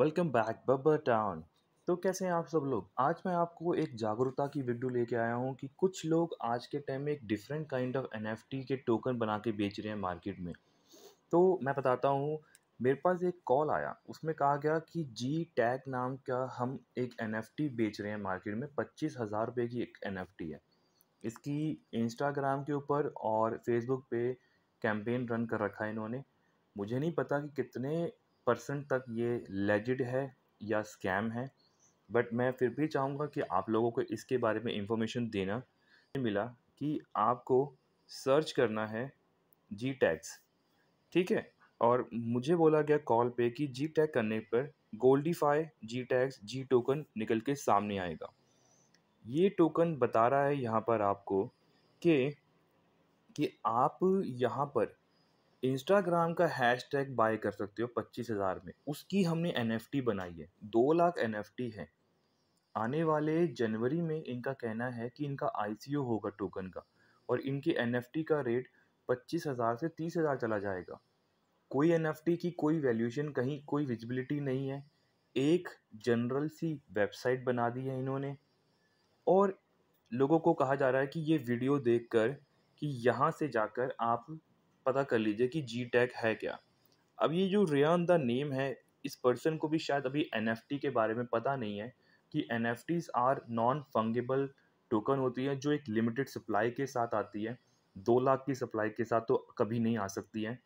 welcome back Babbar town तो कैसे हैं आप सब लोग आज मैं आपको एक जागरूकता की वीडियो लेके आया हूँ कि कुछ लोग आज के टाइम में एक डिफरेंट काइंड ऑफ टी के टोकन बना के बेच रहे हैं मार्केट में तो मैं बताता हूँ मेरे पास एक कॉल आया उसमें कहा गया कि जी टैग नाम का हम एक टी बेच रहे हैं मार्केट में पच्चीस हज़ार रुपये की एक टी है इसकी इंस्टाग्राम के ऊपर और फेसबुक पे कैंपेन रन कर रखा है इन्होंने मुझे नहीं पता कि कितने परसेंट तक ये लेजिड है या स्कैम है बट मैं फिर भी चाहूँगा कि आप लोगों को इसके बारे में इंफॉर्मेशन देना मिला कि आपको सर्च करना है जी टैक्स ठीक है और मुझे बोला गया कॉल पे कि जी टैग करने पर गोल्डीफाई जी टैक्स जी टोकन निकल के सामने आएगा ये टोकन बता रहा है यहाँ पर आपको कि कि आप यहाँ पर इंस्टाग्राम का हैश टैग बाय कर सकते हो पच्चीस हज़ार में उसकी हमने एन बनाई है दो लाख एन एफ है आने वाले जनवरी में इनका कहना है कि इनका आई होगा टोकन का और इनके एन का रेट पच्चीस हज़ार से तीस हज़ार चला जाएगा कोई एन की कोई वैल्यूशन कहीं कोई विजिबिलिटी नहीं है एक जनरल सी वेबसाइट बना दी है इन्होंने और लोगों को कहा जा रहा है कि ये वीडियो देखकर कि यहाँ से जाकर आप पता कर लीजिए कि जी टैग है क्या अब ये जो रेन द नेम है इस पर्सन को भी शायद अभी एन के बारे में पता नहीं है कि N are non fungible token होती है जो एक लिमिटेड सप्लाई के साथ आती है दो लाख की सप्लाई के साथ तो कभी नहीं आ सकती है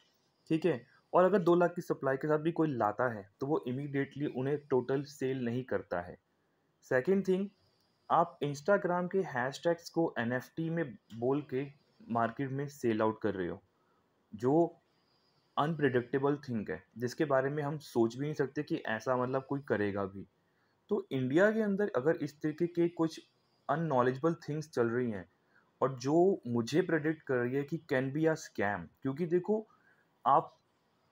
ठीक है और अगर दो लाख की सप्लाई के साथ भी कोई लाता है तो वो इमीडिएटली उन्हें टोटल सेल नहीं करता है सेकेंड थिंग आप इंस्टाग्राम के हैशटैग्स को एन में बोल के मार्केट में सेल आउट कर रहे हो जो अनप्रिडिक्टेबल थिंग है जिसके बारे में हम सोच भी नहीं सकते कि ऐसा मतलब कोई करेगा भी तो इंडिया के अंदर अगर इस तरीके के कुछ अननॉलेजबल थिंग्स चल रही हैं और जो मुझे प्रेडिक्ट कर रही है कि कैन बी आ स्कैम क्योंकि देखो आप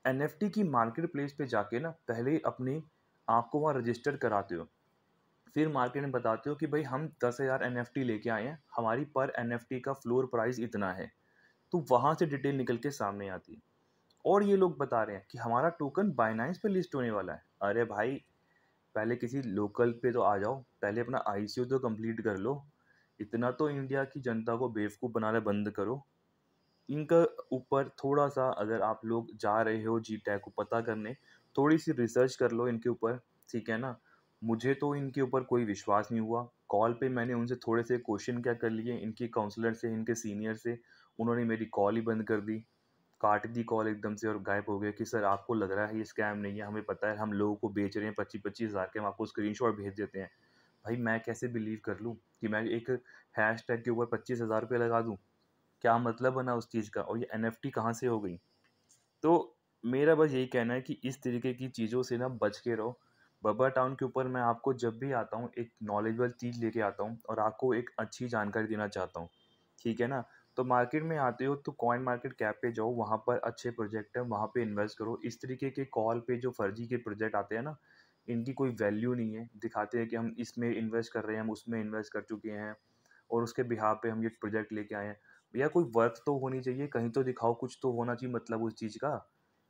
एन की मार्केट प्लेस पर जाके ना पहले अपने आप को वहाँ रजिस्टर कराते हो फिर मार्केट में बताते हो कि भाई हम दस हज़ार एन लेके आए हैं हमारी पर एन का फ्लोर प्राइस इतना है तो वहाँ से डिटेल निकल के सामने आती है और ये लोग बता रहे हैं कि हमारा टोकन बाइनाइंस पे लिस्ट होने वाला है अरे भाई पहले किसी लोकल पे तो आ जाओ पहले अपना आई तो कंप्लीट कर लो इतना तो इंडिया की जनता को बेवकूफ़ बनाना बंद करो इनका ऊपर थोड़ा सा अगर आप लोग जा रहे हो जी टैक को पता करने थोड़ी सी रिसर्च कर लो इनके ऊपर ठीक है ना मुझे तो इनके ऊपर कोई विश्वास नहीं हुआ कॉल पे मैंने उनसे थोड़े से क्वेश्चन क्या कर लिए इनके काउंसलर से इनके सीनियर से उन्होंने मेरी कॉल ही बंद कर दी काट दी कॉल एकदम से और गायब हो गया कि सर आपको लग रहा है ये स्कैम नहीं है हमें पता है हम लोगों को बेच रहे हैं पच्चीस पच्चीस हज़ार के हम आपको स्क्रीन भेज देते हैं भाई मैं कैसे बिलीव कर लूँ कि मैं एक हैश टैग के ऊपर पच्चीस हज़ार रुपये लगा दूँ क्या मतलब बना उस चीज़ का और ये एन एफ टी कहाँ से हो गई तो मेरा बस यही कहना है कि इस तरीके की चीज़ों से ना बच के रहो बबा टाउन के ऊपर मैं आपको जब भी आता हूँ एक नॉलेजबल चीज़ लेके आता हूँ और आपको एक अच्छी जानकारी देना चाहता हूँ ठीक है ना तो मार्केट में आते हो तो कॉइन मार्केट कैप पे जाओ वहाँ पर अच्छे प्रोजेक्ट हैं वहाँ पे इन्वेस्ट करो इस तरीके के कॉल पे जो फर्जी के प्रोजेक्ट आते हैं ना इनकी कोई वैल्यू नहीं है दिखाते हैं कि हम इसमें इन्वेस्ट कर रहे हैं हम उसमें इन्वेस्ट कर चुके हैं और उसके बिहार पे हम ये प्रोजेक्ट लेके आए हैं भैया कोई वर्क तो होनी चाहिए कहीं तो दिखाओ कुछ तो होना चाहिए मतलब उस चीज़ का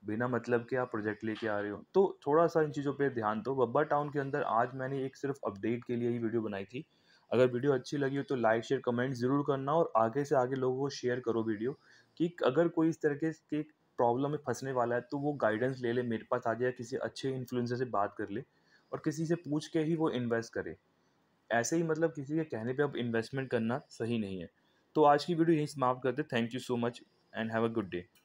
बिना मतलब के आप प्रोजेक्ट लेके आ रहे हो तो थोड़ा सा इन चीज़ों पे ध्यान दो बब्बा टाउन के अंदर आज मैंने एक सिर्फ अपडेट के लिए ही वीडियो बनाई थी अगर वीडियो अच्छी लगी हो तो लाइक शेयर कमेंट ज़रूर करना और आगे से आगे लोगों को शेयर करो वीडियो कि अगर कोई इस तरीके के प्रॉब्लम में फंसने वाला है तो वो गाइडेंस ले ले मेरे पास आ जाए किसी अच्छे इन्फ्लुएंसर से बात कर ले और किसी से पूछ के ही वो इन्वेस्ट करे ऐसे ही मतलब किसी के कहने पर अब इन्वेस्टमेंट करना सही नहीं है तो आज की वीडियो यहीं समाप्त करते thank you so much and have a good day